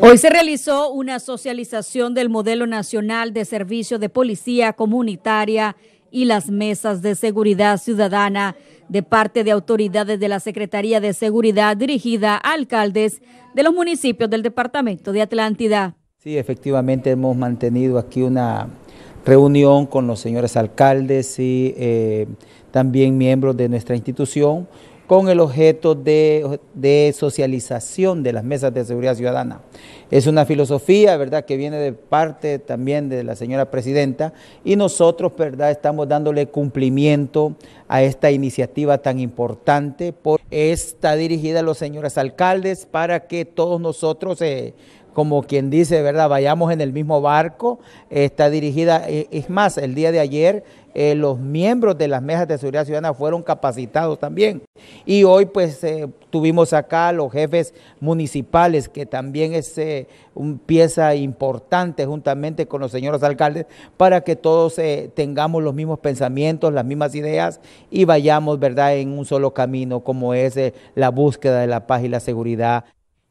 Hoy se realizó una socialización del modelo nacional de servicio de policía comunitaria y las mesas de seguridad ciudadana de parte de autoridades de la Secretaría de Seguridad dirigida a alcaldes de los municipios del Departamento de Atlántida. Sí, efectivamente hemos mantenido aquí una reunión con los señores alcaldes y eh, también miembros de nuestra institución con el objeto de, socialización de las mesas de seguridad ciudadana. Es una filosofía, ¿verdad?, que viene de parte también de la señora presidenta y nosotros, ¿verdad?, estamos dándole cumplimiento a esta iniciativa tan importante. Por, está dirigida a los señores alcaldes para que todos nosotros eh, como quien dice, ¿verdad? Vayamos en el mismo barco. Está dirigida, eh, es más, el día de ayer eh, los miembros de las mesas de seguridad ciudadana fueron capacitados también. Y hoy pues eh, tuvimos acá los jefes municipales, que también es una pieza importante juntamente con los señores alcaldes, para que todos tengamos los mismos pensamientos, las mismas ideas y vayamos, ¿verdad?, en un solo camino, como es la búsqueda de la paz y la seguridad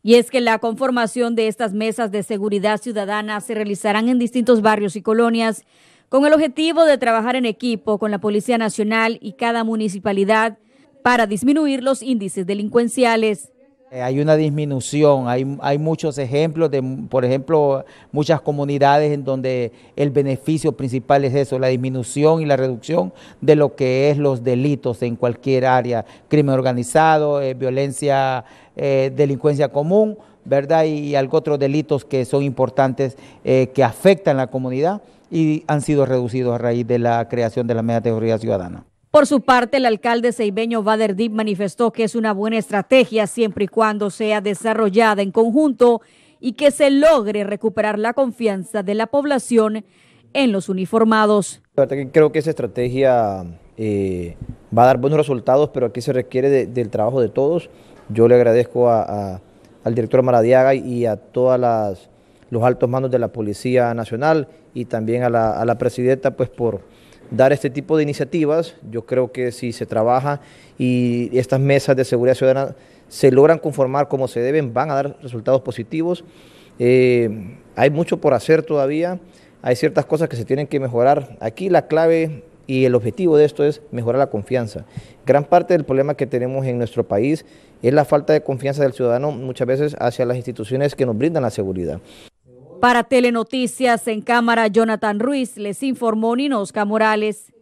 y es que la conformación de estas mesas de seguridad ciudadana se realizarán en distintos barrios y colonias con el objetivo de trabajar en equipo con la Policía Nacional y cada municipalidad para disminuir los índices delincuenciales. Eh, hay una disminución, hay, muchos ejemplos, de, por ejemplo, muchas comunidades en donde el beneficio principal es eso, la disminución y la reducción de lo que es los delitos en cualquier área, crimen organizado, eh, violencia, eh, delincuencia común, ¿verdad? Y, otros delitos que son importantes, que afectan a la comunidad y han sido reducidos a raíz de la creación de la media teoría ciudadana. Por su parte, el alcalde ceibeño Bader manifestó que es una buena estrategia siempre y cuando sea desarrollada en conjunto y que se logre recuperar la confianza de la población en los uniformados. creo que esa estrategia eh, va a dar buenos resultados, pero aquí se requiere del trabajo de todos. Yo le agradezco al director Maradiaga y a todas las los altos mandos de la Policía Nacional y también a la, a la presidenta pues por dar este tipo de iniciativas. Yo creo que si se trabaja y estas mesas de seguridad ciudadana se logran conformar como se deben, van a dar resultados positivos. Eh, hay mucho por hacer todavía, hay ciertas cosas que se tienen que mejorar. Aquí la clave y el objetivo de esto es mejorar la confianza. Gran parte del problema que tenemos en nuestro país es la falta de confianza del ciudadano muchas veces hacia las instituciones que nos brindan la seguridad. Para Telenoticias en cámara, Jonathan Ruiz les informó Ninosca Morales.